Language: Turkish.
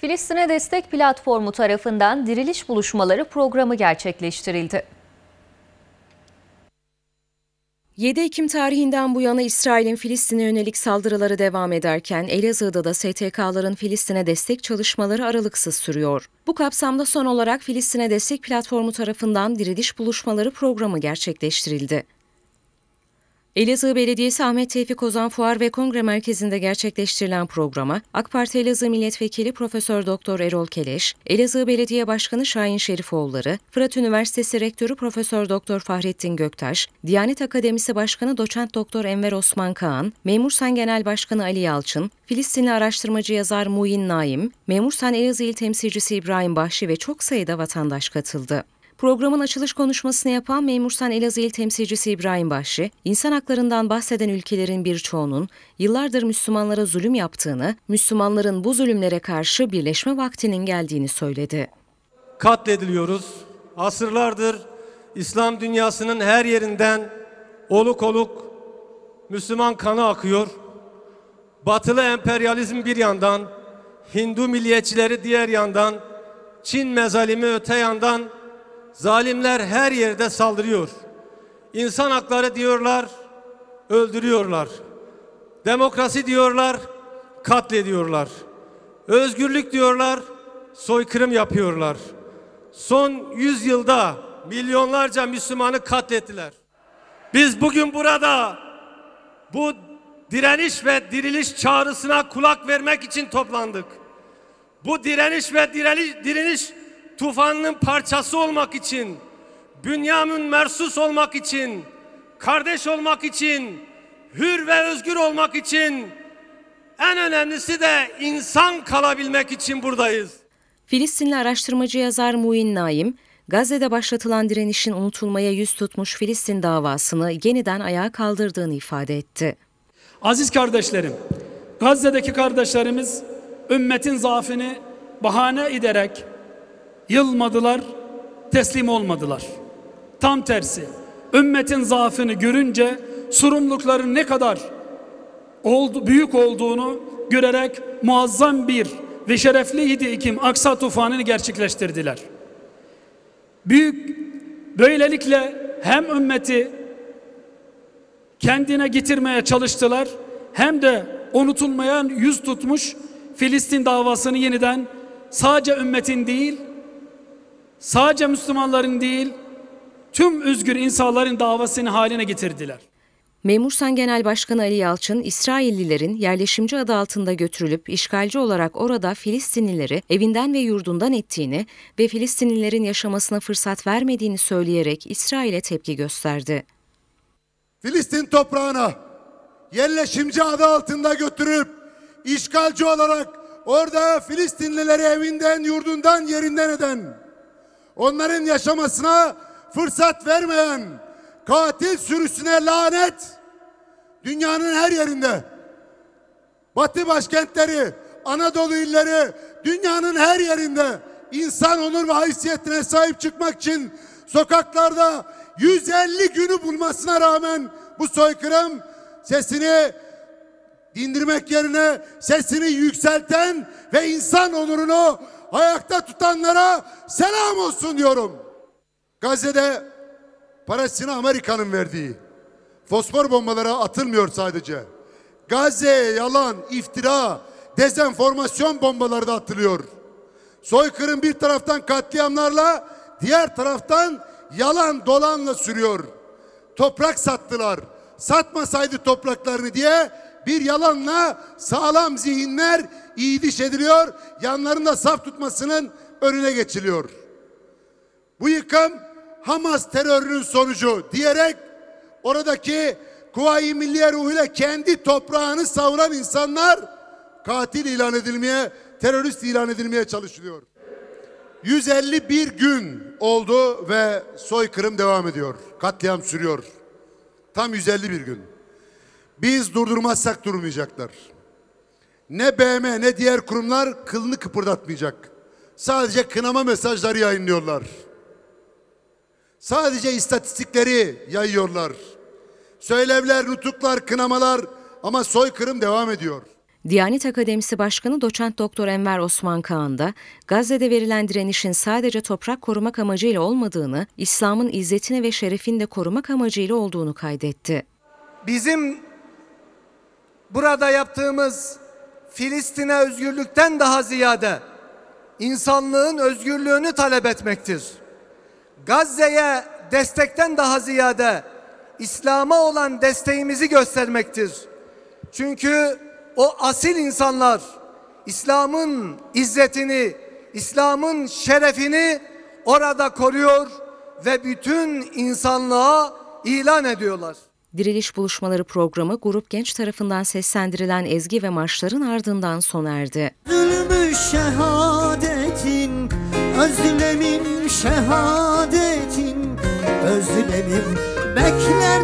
Filistin'e Destek Platformu tarafından Diriliş Buluşmaları programı gerçekleştirildi. 7 Ekim tarihinden bu yana İsrail'in Filistin'e yönelik saldırıları devam ederken Elazığ'da da STK'ların Filistin'e destek çalışmaları aralıksız sürüyor. Bu kapsamda son olarak Filistin'e Destek Platformu tarafından diriliş buluşmaları programı gerçekleştirildi. Elazığ Belediyesi Ahmet Tevfik Ozan Fuar ve Kongre Merkezi'nde gerçekleştirilen programa AK Parti Elazığ Milletvekili Profesör Doktor Erol Keleş, Elazığ Belediye Başkanı Şahin Şerifoğulları, Fırat Üniversitesi Rektörü Profesör Doktor Fahrettin Göktaş, Diyanet Akademisi Başkanı Doçent Doktor Enver Osman Kağan, Memursan Genel Başkanı Ali Yalçın, Filistinli araştırmacı yazar Muin Naim, Memursan Elazığ İl Temsilcisi İbrahim Bahşi ve çok sayıda vatandaş katıldı. Programın açılış konuşmasını yapan Memursan Elazığ İl Temsilcisi İbrahim Bahşi, insan haklarından bahseden ülkelerin birçoğunun yıllardır Müslümanlara zulüm yaptığını, Müslümanların bu zulümlere karşı birleşme vaktinin geldiğini söyledi. Katlediliyoruz. Asırlardır İslam dünyasının her yerinden oluk oluk Müslüman kanı akıyor. Batılı emperyalizm bir yandan, Hindu milliyetçileri diğer yandan, Çin mezalimi öte yandan Zalimler her yerde saldırıyor. İnsan hakları diyorlar, öldürüyorlar. Demokrasi diyorlar, katlediyorlar. Özgürlük diyorlar, soykırım yapıyorlar. Son yüzyılda milyonlarca Müslümanı katlettiler. Biz bugün burada bu direniş ve diriliş çağrısına kulak vermek için toplandık. Bu direniş ve diriliş, diriliş tufanın parçası olmak için, bünyamın mersus olmak için, kardeş olmak için, hür ve özgür olmak için, en önemlisi de insan kalabilmek için buradayız. Filistinli araştırmacı yazar Muin Naim, Gazze'de başlatılan direnişin unutulmaya yüz tutmuş Filistin davasını yeniden ayağa kaldırdığını ifade etti. Aziz kardeşlerim, Gazze'deki kardeşlerimiz ümmetin zaafını bahane ederek yılmadılar, teslim olmadılar. Tam tersi ümmetin zaafını görünce sorumlulukların ne kadar oldu, büyük olduğunu görerek muazzam bir ve şerefli yedi Ekim Aksa tufanını gerçekleştirdiler. Büyük böylelikle hem ümmeti kendine getirmeye çalıştılar hem de unutulmayan yüz tutmuş Filistin davasını yeniden sadece ümmetin değil sadece Müslümanların değil tüm özgür insanların davasını haline getirdiler. Memursan Genel Başkanı Ali Yalçın, İsraillilerin yerleşimci adı altında götürülüp işgalci olarak orada Filistinlileri evinden ve yurdundan ettiğini ve Filistinlilerin yaşamasına fırsat vermediğini söyleyerek İsrail'e tepki gösterdi. Filistin toprağına yerleşimci adı altında götürüp işgalci olarak orada Filistinlileri evinden, yurdundan, yerinden eden onların yaşamasına fırsat vermeyen katil sürüsüne lanet dünyanın her yerinde batı başkentleri Anadolu illeri dünyanın her yerinde insan onur ve haysiyetine sahip çıkmak için sokaklarda 150 günü bulmasına rağmen bu soykırım sesini dindirmek yerine sesini yükselten ve insan onurunu ayakta tutanlara selam olsun diyorum. Gazze'de parasını Amerika'nın verdiği fosfor bombalara atılmıyor sadece. Gazze'ye yalan, iftira, dezenformasyon bombaları da atılıyor. Soykırım bir taraftan katliamlarla, diğer taraftan yalan dolanla sürüyor. Toprak sattılar. Satmasaydı topraklarını diye bir yalanla sağlam zihinler iyiliş ediliyor, yanlarında saf tutmasının önüne geçiliyor. Bu yıkım Hamas terörünün sonucu diyerek oradaki Kuvayi Milliye ruhuyla kendi toprağını savunan insanlar katil ilan edilmeye, terörist ilan edilmeye çalışılıyor. 151 gün oldu ve soykırım devam ediyor. Katliam sürüyor. Tam 151 gün. Biz durdurmazsak durmayacaklar. Ne BM ne diğer kurumlar kılını kıpırdatmayacak. Sadece kınama mesajları yayınlıyorlar. Sadece istatistikleri yayıyorlar. Söylevler, nutuklar, kınamalar ama soykırım devam ediyor. Diyanet Akademisi Başkanı Doçent Doktor Enver Osman Kağan da Gazze'de verilen direnişin sadece toprak korumak amacıyla olmadığını, İslam'ın izzetini ve şerefini de korumak amacıyla olduğunu kaydetti. Bizim burada yaptığımız Filistin'e özgürlükten daha ziyade insanlığın özgürlüğünü talep etmektir. Gazze'ye destekten daha ziyade İslam'a olan desteğimizi göstermektir. Çünkü o asil insanlar İslam'ın izzetini, İslam'ın şerefini orada koruyor ve bütün insanlığa ilan ediyorlar. Diriliş Buluşmaları programı grup genç tarafından seslendirilen ezgi ve marşların ardından sona erdi. Zulmü şehadetin, özlemim şehadetin, özlemim beklemim.